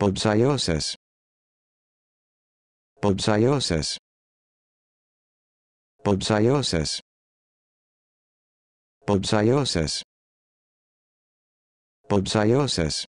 Bobsiosis. Bobsiosis. Bobsiosis. Bobsiosis. Bobsiosis.